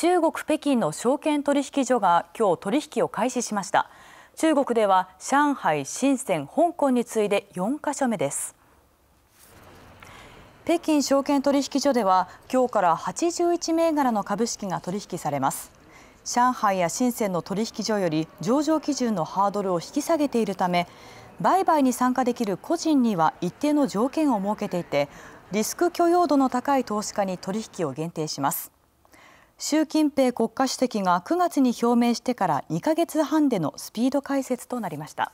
中国北京の証券取引所が今日取引を開始しました中国では上海、深圳、香港に次いで4カ所目です北京証券取引所では今日から81銘柄の株式が取引されます上海や深センの取引所より上場基準のハードルを引き下げているため売買に参加できる個人には一定の条件を設けていてリスク許容度の高い投資家に取引を限定します習近平国家主席が9月に表明してから2ヶ月半でのスピード解説となりました。